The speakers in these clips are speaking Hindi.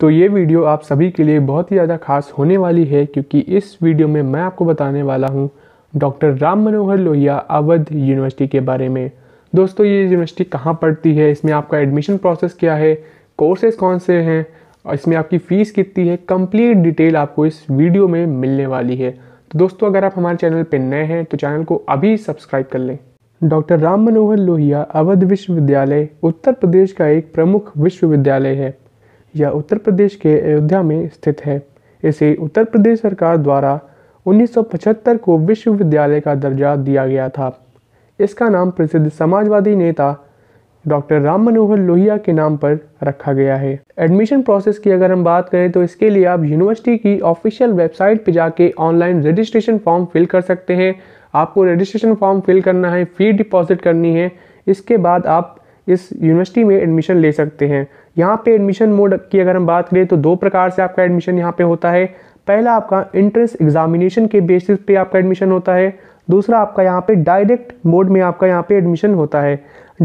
तो ये वीडियो आप सभी के लिए बहुत ही ज़्यादा खास होने वाली है क्योंकि इस वीडियो में मैं आपको बताने वाला हूँ डॉक्टर राम मनोहर लोहिया अवध यूनिवर्सिटी के बारे में दोस्तों ये यूनिवर्सिटी कहाँ पढ़ती है इसमें आपका एडमिशन प्रोसेस क्या है कोर्सेज कौन से हैं और इसमें आपकी फ़ीस कितनी है कंप्लीट डिटेल आपको इस वीडियो में मिलने वाली है तो दोस्तों अगर आप हमारे चैनल पर नए हैं तो चैनल को अभी सब्सक्राइब कर लें डॉक्टर राम मनोहर लोहिया अवध विश्वविद्यालय उत्तर प्रदेश का एक प्रमुख विश्वविद्यालय है यह उत्तर प्रदेश के अयोध्या में स्थित है इसे उत्तर प्रदेश सरकार द्वारा 1975 को विश्वविद्यालय का दर्जा दिया गया था इसका नाम प्रसिद्ध समाजवादी नेता डॉक्टर राम मनोहर लोहिया के नाम पर रखा गया है एडमिशन प्रोसेस की अगर हम बात करें तो इसके लिए आप यूनिवर्सिटी की ऑफिशियल वेबसाइट पर जाके ऑनलाइन रजिस्ट्रेशन फॉर्म फिल कर सकते हैं आपको रजिस्ट्रेशन फॉर्म फिल करना है फ़ी डिपॉजिट करनी है इसके बाद आप इस यूनिवर्सिटी में एडमिशन ले सकते हैं यहाँ पे एडमिशन मोड की अगर हम बात करें तो दो प्रकार से आपका एडमिशन यहाँ पे होता है पहला आपका एंट्रेंस एग्जामिनेशन के बेसिस पे आपका एडमिशन होता है दूसरा आपका यहाँ पे डायरेक्ट मोड में आपका यहाँ पे एडमिशन होता है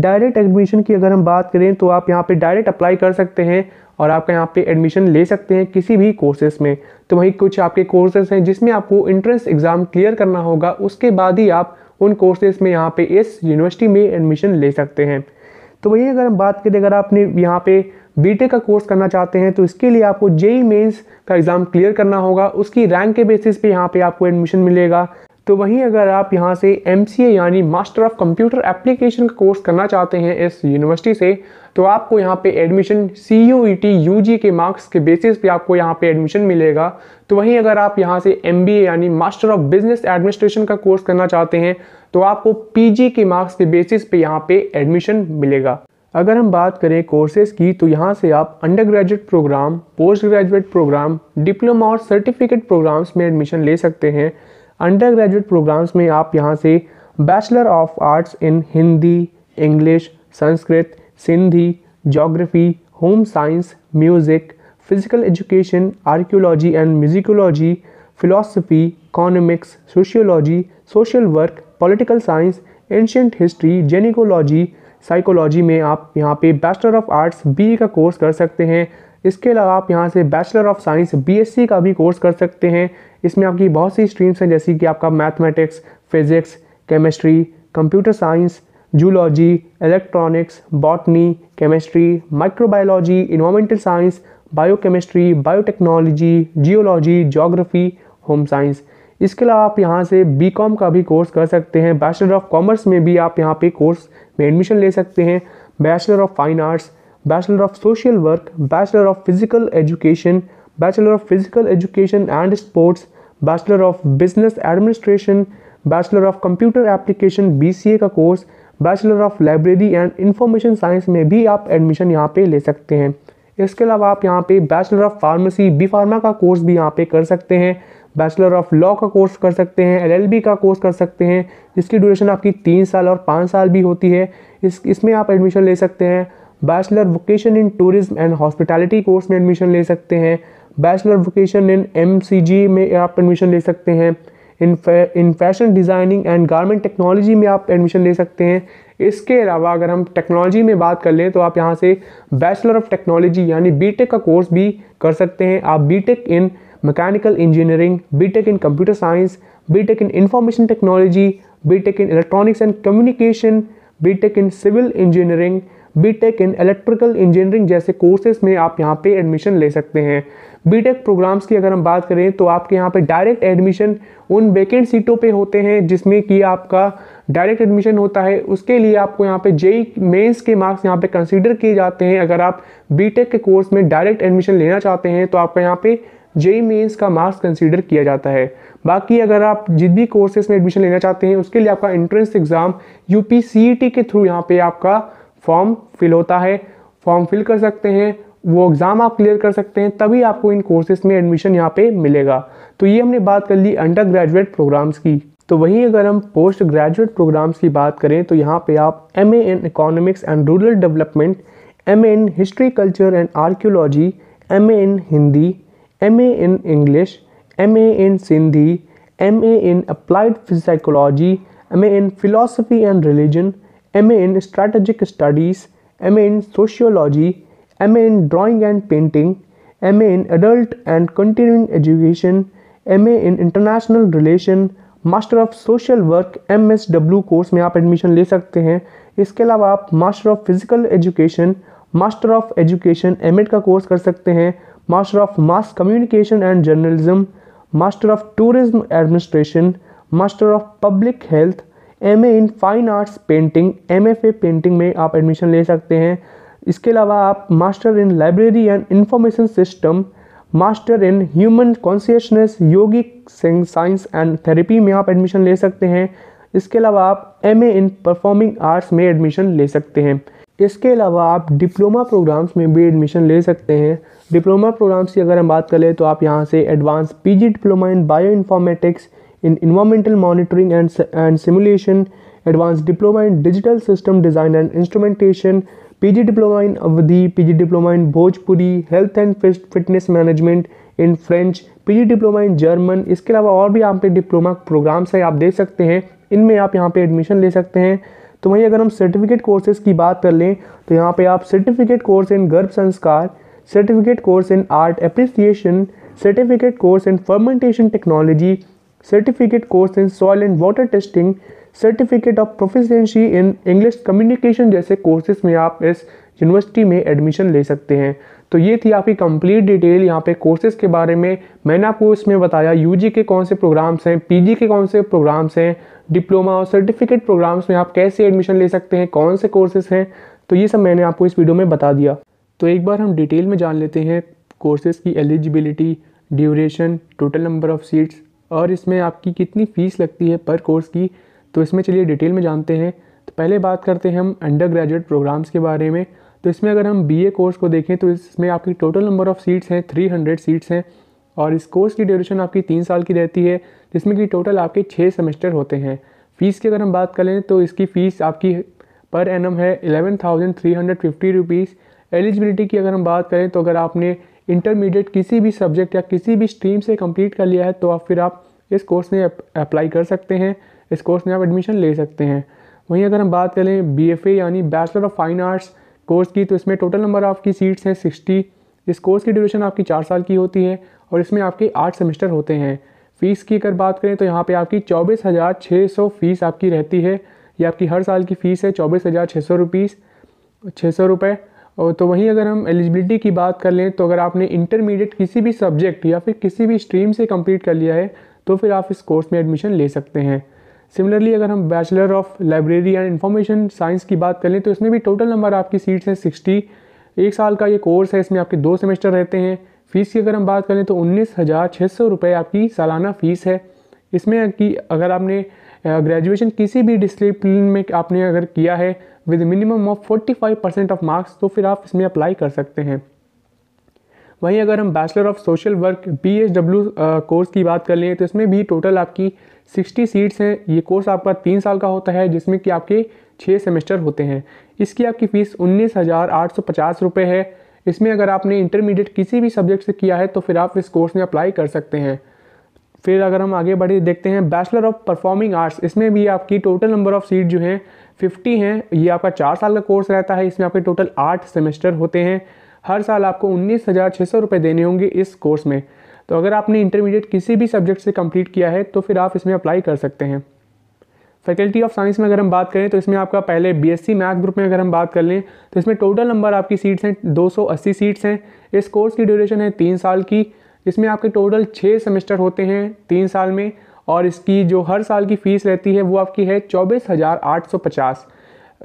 डायरेक्ट एडमिशन की अगर हम बात करें तो आप यहाँ पे डायरेक्ट अप्लाई कर सकते हैं और आपका यहाँ पे एडमिशन ले सकते हैं किसी भी कोर्सेज़ में तो वहीं कुछ आपके कोर्सेज़ हैं जिसमें आपको इंट्रेंस एग्ज़ाम क्लियर करना होगा उसके बाद ही आप उन कोर्सेज़ में यहाँ पे इस यूनिवर्सिटी में एडमिशन ले सकते हैं तो वहीं अगर हम बात करें अगर आपने यहाँ पे बीटेक का कोर्स करना चाहते हैं तो इसके लिए आपको जेई मेंस e का एग्ज़ाम क्लियर करना होगा उसकी रैंक के बेसिस पे यहाँ पे आपको एडमिशन मिलेगा तो वहीं अगर आप यहाँ से एम यानी मास्टर ऑफ कंप्यूटर एप्लीकेशन का कोर्स करना चाहते हैं इस यूनिवर्सिटी से तो आपको यहाँ पे admission C U E T U G के मार्क्स के बेसिस पे आपको यहाँ पे एडमिशन मिलेगा तो वहीं अगर आप यहाँ से एम बी ए यानी मास्टर ऑफ बिजनेस एडमिनिस्ट्रेशन का कोर्स करना चाहते हैं तो आपको पी जी के मार्क्स के बेसिस पे यहाँ पे एडमिशन मिलेगा अगर हम बात करें कोर्सेज की तो यहाँ से आप under graduate program post graduate program diploma और सर्टिफिकेट प्रोग्राम्स में एडमिशन ले सकते हैं अंडर ग्रेजुएट प्रोग्राम्स में आप यहाँ से bachelor of arts in Hindi English Sanskrit Sindhi geography home science music physical education archaeology and musicology philosophy economics sociology social work political science ancient history genealogy psychology में आप यहाँ पे बैचलर ऑफ आर्ट्स बी का कोर्स कर सकते हैं इसके अलावा आप यहाँ से बैचलर ऑफ साइंस बीएससी का भी कोर्स कर सकते हैं इसमें आपकी बहुत सी स्ट्रीम्स हैं जैसे कि आपका mathematics physics chemistry computer science zoology electronics botany chemistry microbiology environmental science biochemistry biotechnology geology geography home science इसके अलावा आप यहाँ से बी कॉम का भी कोर्स कर सकते हैं बैचलर ऑफ कॉमर्स में भी आप यहाँ पे कोर्स में एडमिशन ले सकते हैं bachelor of fine arts bachelor of social work bachelor of physical education bachelor of physical education and sports bachelor of business administration bachelor of computer application B का course bachelor of library and information science में भी आप एडमिशन यहाँ पे ले सकते हैं इसके अलावा आप यहाँ पे bachelor of pharmacy B pharma का कोर्स भी यहाँ पे कर सकते हैं बैचलर ऑफ लॉ का कोर्स कर सकते हैं एलएलबी का कोर्स कर सकते हैं जिसकी ड्यूरेशन आपकी तीन साल और पाँच साल भी होती है इस इसमें आप एडमिशन ले सकते हैं bachelor vocation in tourism and hospitality course में एडमिशन ले सकते हैं बैचलर वोकेशन इन एम में आप एडमिशन ले सकते हैं in in fashion designing and garment technology में आप एडमिशन ले सकते हैं इसके अलावा अगर हम टेक्नोलॉजी में बात कर लें तो आप यहाँ से बैचलर ऑफ टेक्नोलॉजी यानी बीटेक का कोर्स भी कर सकते हैं आप B Tech in mechanical engineering B Tech in computer science B Tech in information technology B Tech in electronics and communication B Tech in civil engineering B Tech in electrical engineering जैसे कोर्सेज में आप यहाँ पे एडमिशन ले सकते हैं बीटेक प्रोग्राम्स e की अगर हम बात करें तो आपके यहाँ पे डायरेक्ट एडमिशन उन वेकेंट सीटों पे होते हैं जिसमें कि आपका डायरेक्ट एडमिशन होता है उसके लिए आपको यहाँ पे जेई मेंस e e के मार्क्स यहाँ पे कंसीडर किए जाते हैं अगर आप बीटेक के कोर्स में डायरेक्ट एडमिशन लेना चाहते हैं तो आपका यहाँ पे जेई मेन्स का मार्क्स कंसिडर किया जाता है बाकी अगर आप जिस भी कोर्सेस में एडमिशन लेना चाहते हैं उसके लिए आपका एंट्रेंस एग्ज़ाम यू के थ्रू यहाँ पर आपका फॉर्म फिल होता है फॉर्म फिल कर सकते हैं वो एग्ज़ाम आप क्लियर कर सकते हैं तभी आपको इन कोर्सेज में एडमिशन यहाँ पे मिलेगा तो ये हमने बात कर ली अंडर ग्रेजुएट प्रोग्राम्स की तो वहीं अगर हम पोस्ट ग्रेजुएट प्रोग्राम्स की बात करें तो यहाँ पे आप M A in economics and rural development M A in history culture and archaeology M A in Hindi M A in English M A in Sindhi M A in applied psychology M A in philosophy and religion M A in strategic studies M A in sociology M A in drawing and painting M A in adult and continuing education M A in international relation master of social work M S W course में आप एडमिशन ले सकते हैं इसके अलावा आप master of physical education master of education M Ed का कोर्स कर सकते हैं master of mass communication and journalism master of tourism administration master of public health M A in fine arts painting M F A painting में आप एडमिशन ले सकते हैं इसके अलावा आप master in library and information system master in human consciousness yogic science and therapy में आप एडमिशन ले सकते हैं इसके अलावा आप एम इन परफॉर्मिंग आर्ट्स में एडमिशन ले सकते हैं इसके अलावा आप डिप्लोमा प्रोग्राम्स में भी एडमिशन ले सकते हैं डिप्लोमा प्रोग्राम्स की अगर हम बात करें तो आप यहाँ से advance PG diploma in bio informatics in environmental monitoring and and simulation advance diploma in digital system design and instrumentation PG diploma in Awadhi PG diploma in Bhojpuri health and fitness management in French PG diploma in German इसके अलावा और भी यहाँ पे डिप्लोमा प्रोग्राम्स है आप देख सकते हैं इनमें आप यहाँ पे एडमिशन ले सकते हैं तो वहीं अगर हम सर्टिफिकेट कोर्सेज़ की बात कर लें तो यहाँ पे आप certificate course in garbh sanskar certificate course in art appreciation certificate course in fermentation technology certificate course in soil and water testing certificate of proficiency in English communication जैसे कोर्सेज में आप इस यूनिवर्सिटी में एडमिशन ले सकते हैं तो ये थी आपकी कंप्लीट डिटेल यहाँ पे कोर्सेज़ के बारे में मैंने आपको इसमें बताया यूजी के कौन से प्रोग्राम्स हैं पीजी के कौन से प्रोग्राम्स हैं डिप्लोमा और सर्टिफिकेट प्रोग्राम्स में आप कैसे एडमिशन ले सकते हैं कौन से कोर्सेज़ हैं तो ये सब मैंने आपको इस वीडियो में बता दिया तो एक बार हम डिटेल में जान लेते हैं कोर्सेज़ की eligibility duration total number of seats और इसमें आपकी कितनी फ़ीस लगती है पर कोर्स की तो इसमें चलिए डिटेल में जानते हैं तो पहले बात करते हैं हम अंडर ग्रेजुएट प्रोग्राम्स के बारे में तो इसमें अगर हम बीए कोर्स को देखें तो इसमें आपकी टोटल नंबर ऑफ़ सीट्स हैं 300 सीट्स हैं और इस कोर्स की ड्यूरेशन आपकी तीन साल की रहती है जिसमें कि टोटल आपके छः सेमेस्टर होते हैं फ़ीस की अगर हम बात करें तो इसकी फ़ीस आपकी पर एन है eleven thousand three hundred fifty eligibility की अगर हम बात करें तो अगर आपने इंटरमीडिएट किसी भी सब्जेक्ट या किसी भी स्ट्रीम से कम्प्लीट कर लिया है तो आप फिर आप इस कोर्स में अप्लाई कर सकते हैं इस कोर्स में आप एडमिशन ले सकते हैं वहीं अगर हम बात करें बी यानी bachelor of fine arts course की तो इसमें टोटल नंबर आपकी सीट्स हैं सिक्सटी इस कोर्स की ड्यूरेशन आपकी चार साल की होती है और इसमें आपके आठ सेमेस्टर होते हैं फ़ीस की अगर बात करें तो यहाँ पे आपकी चौबीस हज़ार छः सौ फीस आपकी रहती है ये आपकी हर साल की फ़ीस है चौबीस हज़ार छः सौ रुपीज़ छः सौ रुपये और तो वहीं अगर हम एलिजिबिलिटी की बात कर लें तो अगर आपने इंटरमीडिएट किसी भी सब्जेक्ट या फिर किसी भी स्ट्रीम से कंप्लीट कर लिया है तो फिर आप इस कोर्स में एडमिशन ले सकते हैं सिमिलरली अगर हम bachelor of library and information science की बात करें तो इसमें भी टोटल नंबर आपकी सीट्स हैं सिक्सटी एक साल का ये कोर्स है इसमें आपके दो सेमेस्टर रहते हैं फ़ीस की अगर हम बात करें तो उन्नीस हज़ार छः सौ रुपये आपकी सालाना फ़ीस है इसमें कि अगर आपने ग्रेजुएशन किसी भी डिसिप्लिन में आपने अगर किया है with minimum of forty five percent of marks तो फिर आप इसमें अप्लाई कर सकते हैं वहीं अगर हम bachelor of social work B H W course की बात कर लें तो इसमें भी टोटल आपकी सिक्सटी सीट्स हैं ये कोर्स आपका तीन साल का होता है जिसमें कि आपके छः सेमेस्टर होते हैं इसकी आपकी फ़ीस उन्नीस हज़ार आठ सौ पचास रुपये है इसमें अगर आपने इंटरमीडिएट किसी भी सब्जेक्ट से किया है तो फिर आप इस कोर्स में अप्लाई कर सकते हैं फिर अगर हम आगे बढ़े देखते हैं बैचलर ऑफ परफॉर्मिंग आर्ट्स इसमें भी आपकी टोटल नंबर ऑफ़ सीट जो हैं फिफ्टी हैं ये आपका चार साल का कोर्स रहता है इसमें आपके टोटल आठ सेमेस्टर होते हैं हर साल आपको उन्नीस हज़ार छः सौ रुपये देने होंगे इस कोर्स में तो अगर आपने इंटरमीडिएट किसी भी सब्जेक्ट से कंप्लीट किया है तो फिर आप इसमें अप्लाई कर सकते हैं फैकल्टी ऑफ साइंस में अगर हम बात करें तो इसमें आपका पहले बीएससी मैथ ग्रुप में अगर हम बात कर लें तो इसमें टोटल नंबर आपकी सीट्स हैं 280 सीट्स हैं इस कोर्स की ड्यूरेशन है तीन साल की इसमें आपके टोटल छः सेमेस्टर होते हैं तीन साल में और इसकी जो हर साल की फ़ीस रहती है वो आपकी है चौबीस हज़ार आठ सौ पचास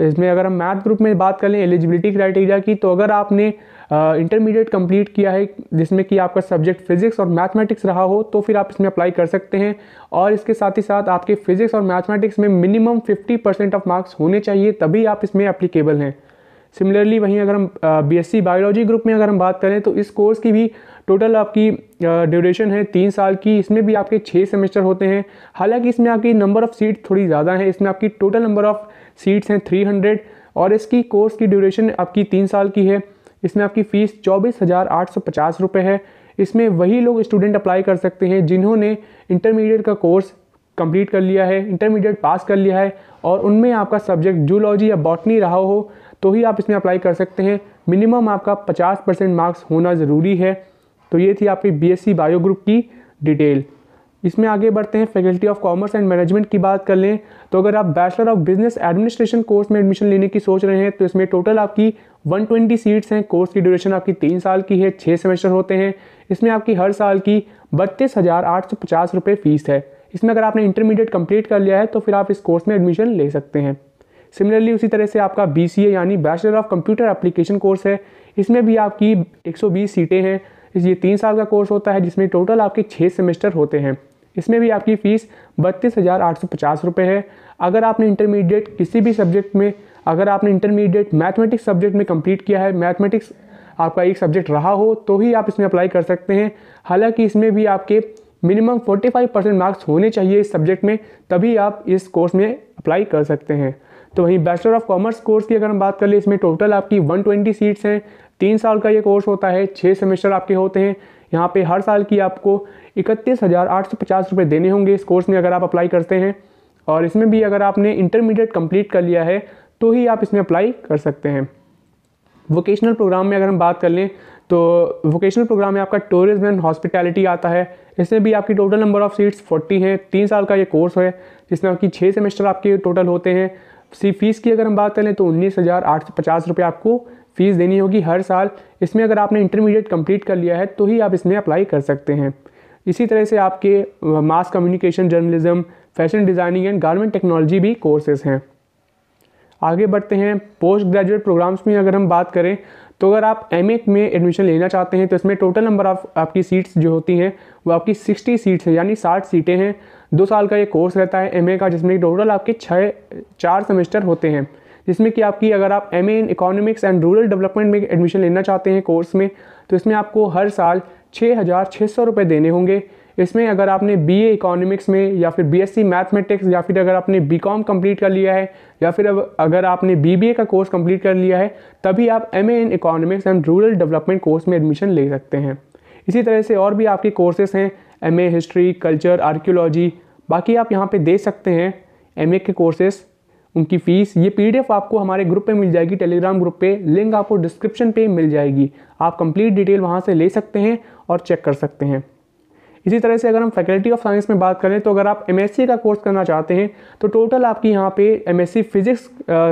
इसमें अगर हम मैथ ग्रुप में बात कर लें एलिजिबिलिटी क्राइटेरिया की तो अगर आपने इंटरमीडिएट कंप्लीट किया है जिसमें कि आपका सब्जेक्ट फिजिक्स और मैथमेटिक्स रहा हो तो फिर आप इसमें अप्लाई कर सकते हैं और इसके साथ ही साथ आपके फिजिक्स और मैथमेटिक्स में मिनिमम 50 परसेंट ऑफ मार्क्स होने चाहिए तभी आप इसमें अप्लीकेबल हैं सिमिलरली वहीं अगर हम बी बायोलॉजी ग्रुप में अगर हम बात करें तो इस कोर्स की भी टोटल आपकी ड्यूरेशन है तीन साल की इसमें भी आपके छः सेमेस्टर होते हैं हालांकि इसमें आपकी नंबर ऑफ़ सीट थोड़ी ज़्यादा है इसमें आपकी टोटल नंबर ऑफ़ सीट्स हैं थ्री हंड्रेड और इसकी कोर्स की ड्यूरेशन आपकी तीन साल की है इसमें आपकी फ़ीस चौबीस हज़ार आठ सौ पचास रुपये है इसमें वही लोग स्टूडेंट अप्लाई कर सकते हैं जिन्होंने इंटरमीडिएट का कोर्स कंप्लीट कर लिया है इंटरमीडिएट पास कर लिया है और उनमें आपका सब्जेक्ट जूलॉजी या बॉटनी रहा हो तो ही आप इसमें अप्लाई कर सकते हैं मिनिमम आपका 50 परसेंट मार्क्स होना ज़रूरी है तो ये थी आपकी बी एस बायो ग्रुप की डिटेल इसमें आगे बढ़ते हैं faculty of commerce and management की बात कर लें तो अगर आप bachelor of business administration course में एडमिशन लेने की सोच रहे हैं तो इसमें टोटल आपकी 120 सीट्स हैं कोर्स की ड्यूरेशन आपकी तीन साल की है छः सेमेस्टर होते हैं इसमें आपकी हर साल की बत्तीस हज़ार आठ सौ पचास रुपये फ़ीस है इसमें अगर आपने इंटरमीडिएट कंप्लीट कर लिया है तो फिर आप इस कोर्स में एडमिशन ले सकते हैं सिमिलरली उसी तरह से आपका बी यानी bachelor of computer application course है इसमें भी आपकी 120 सीटें हैं ये तीन साल का कोर्स होता है जिसमें टोटल आपके छः सेमेस्टर होते हैं इसमें भी आपकी फ़ीस बत्तीस हज़ार आठ सौ पचास रुपये है अगर आपने इंटरमीडिएट किसी भी सब्जेक्ट में अगर आपने इंटरमीडिएट मैथमेटिक्स सब्जेक्ट में कंप्लीट किया है मैथमेटिक्स आपका एक सब्जेक्ट रहा हो तो ही आप इसमें अप्लाई कर सकते हैं हालांकि इसमें भी आपके मिनिमम 45 परसेंट मार्क्स होने चाहिए इस सब्जेक्ट में तभी आप इस कोर्स में अप्लाई कर सकते हैं तो वहीं बैचलर ऑफ कॉमर्स कोर्स की अगर हम बात कर लें इसमें टोटल आपकी 120 सीट्स हैं तीन साल का ये कोर्स होता है छः सेमेस्टर आपके होते हैं यहाँ पे हर साल की आपको इकतीस हज़ार आठ सौ पचास रुपये देने होंगे इस कोर्स में अगर आप अप्लाई करते हैं और इसमें भी अगर आपने इंटरमीडिएट कंप्लीट कर लिया है तो ही आप इसमें अप्लाई कर सकते हैं वोकेशनल प्रोग्राम में अगर हम बात कर लें तो वोकेशनल प्रोग्राम में आपका टूरिज्म एंड हॉस्पिटैलिटी आता है इसमें भी आपकी total number of seats forty हैं तीन साल का ये कोर्स है जिसमें आपकी छः सेमेस्टर आपके टोटल होते हैं सी फीस की अगर हम बात करें तो उन्नीस हज़ार आठ सौ पचास रुपये आपको फ़ीस देनी होगी हर साल इसमें अगर आपने इंटरमीडिएट कंप्लीट कर लिया है तो ही आप इसमें अप्लाई कर सकते हैं इसी तरह से आपके mass communication journalism fashion designing and garment technology भी कोर्सेज़ हैं आगे बढ़ते हैं पोस्ट ग्रेजुएट प्रोग्राम्स में अगर हम बात करें तो अगर आप एम में एडमिशन लेना चाहते हैं तो इसमें टोटल नंबर ऑफ आपकी सीट्स जो होती हैं वो आपकी 60 सीट्स हैं यानी 60 सीटें हैं दो साल का ये कोर्स रहता है एम का जिसमें टोटल आपके छः चार सेमेस्टर होते हैं जिसमें कि आपकी अगर आप M in economics and rural development में एडमिशन लेना चाहते हैं कोर्स में तो इसमें आपको हर साल छः हज़ार छः सौ रुपये देने होंगे इसमें अगर आपने बी इकोनॉमिक्स में या फिर बी एस सी मैथमेटिक्स या फिर अगर आपने बी कॉम कम्प्लीट कर लिया है या फिर अगर आपने बी बी ए का कोर्स कम्प्लीट कर लिया है तभी आप M A in economics and rural development course में एडमिशन ले सकते हैं इसी तरह से और भी आपके कोर्सेज़ हैं M A history culture archaeology बाकी आप यहाँ पे दे सकते हैं एम ए के कोर्सेज़ उनकी फ़ीस ये पीडीएफ आपको हमारे ग्रुप पे मिल जाएगी टेलीग्राम ग्रुप पे लिंक आपको डिस्क्रिप्शन पे मिल जाएगी आप कंप्लीट डिटेल वहाँ से ले सकते हैं और चेक कर सकते हैं इसी तरह से अगर हम फैकल्टी ऑफ साइंस में बात करें तो अगर आप एम का कोर्स करना चाहते हैं तो टोटल आपकी यहाँ पे एम फिज़िक्स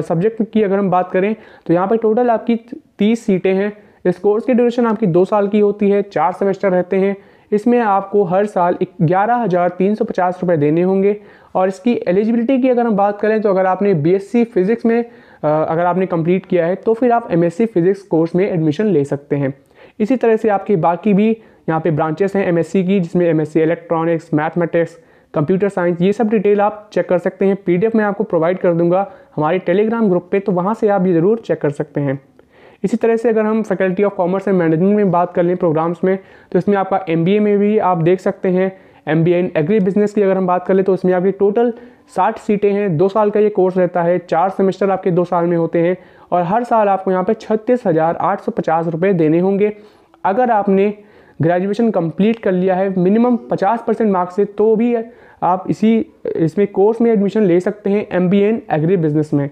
सब्जेक्ट की अगर हम बात करें तो यहाँ पर टोटल आपकी तीस सीटें हैं इस कोर्स की ड्यूरेशन आपकी दो साल की होती है चार सेमेस्टर रहते हैं इसमें आपको हर साल ग्यारह हज़ार तीन सौ पचास रुपये देने होंगे और इसकी एलिजिबिलिटी की अगर हम बात करें तो अगर आपने बीएससी फिज़िक्स में अगर आपने कंप्लीट किया है तो फिर आप एमएससी फिज़िक्स कोर्स में एडमिशन ले सकते हैं इसी तरह से आपकी बाकी भी यहाँ पे ब्रांचेस हैं एमएससी की जिसमें MSc electronics mathematics computer science ये सब डिटेल आप चेक कर सकते हैं पी मैं आपको प्रोवाइड कर दूँगा हमारे टेलीग्राम ग्रुप पर तो वहाँ से आप ये ज़रूर चेक कर सकते हैं इसी तरह से अगर हम faculty of commerce and management में बात कर लें प्रोग्राम्स में तो इसमें आपका एम में भी आप देख सकते हैं M B and agri business की अगर हम बात कर ले तो उसमें आपकी टोटल साठ सीटें हैं दो साल का ये कोर्स रहता है चार सेमेस्टर आपके दो साल में होते हैं और हर साल आपको यहाँ पे छत्तीस हज़ार आठ सौ पचास रुपये देने होंगे अगर आपने ग्रेजुएशन कंप्लीट कर लिया है मिनिमम 50 परसेंट मार्क्स से तो भी आप इसी इसमें कोर्स में एडमिशन ले सकते हैं M B in agri business में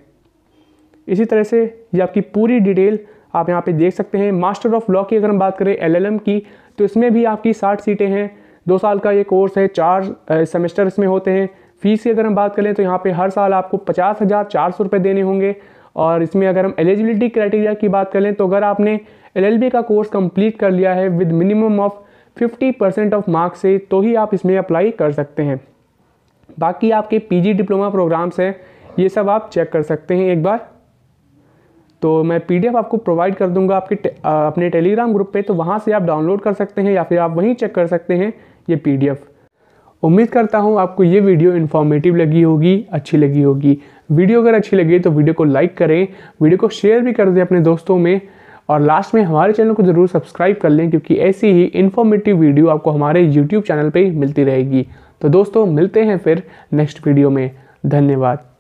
इसी तरह से ये आपकी पूरी डिटेल आप यहाँ पे देख सकते हैं मास्टर ऑफ लॉ की अगर हम बात करें एल की तो इसमें भी आपकी 60 सीटें हैं दो साल का ये कोर्स है चार सेमेस्टर इसमें होते हैं फ़ीस की अगर हम बात करें तो यहाँ पे हर साल आपको पचास हज़ार चार सौ रुपये देने होंगे और इसमें अगर हम एलिजिबिलिटी क्राइटेरिया की बात करें तो अगर आपने एल का कोर्स कंप्लीट कर लिया है with minimum of fifty percent of marks से तो ही आप इसमें अप्लाई कर सकते हैं बाकी आपके पी डिप्लोमा प्रोग्राम्स हैं ये सब आप चेक कर सकते हैं एक बार तो मैं पीडीएफ आपको प्रोवाइड कर दूंगा आपके टे, अपने टेलीग्राम ग्रुप पे तो वहाँ से आप डाउनलोड कर सकते हैं या फिर आप वहीं चेक कर सकते हैं ये पी उम्मीद करता हूँ आपको ये वीडियो इन्फॉर्मेटिव लगी होगी अच्छी लगी होगी वीडियो अगर अच्छी लगी तो वीडियो को लाइक करें वीडियो को शेयर भी कर दें अपने दोस्तों में और लास्ट में हमारे चैनल को ज़रूर सब्सक्राइब कर लें क्योंकि ऐसी ही इन्फॉर्मेटिव वीडियो आपको हमारे यूट्यूब चैनल पर मिलती रहेगी तो दोस्तों मिलते हैं फिर नेक्स्ट वीडियो में धन्यवाद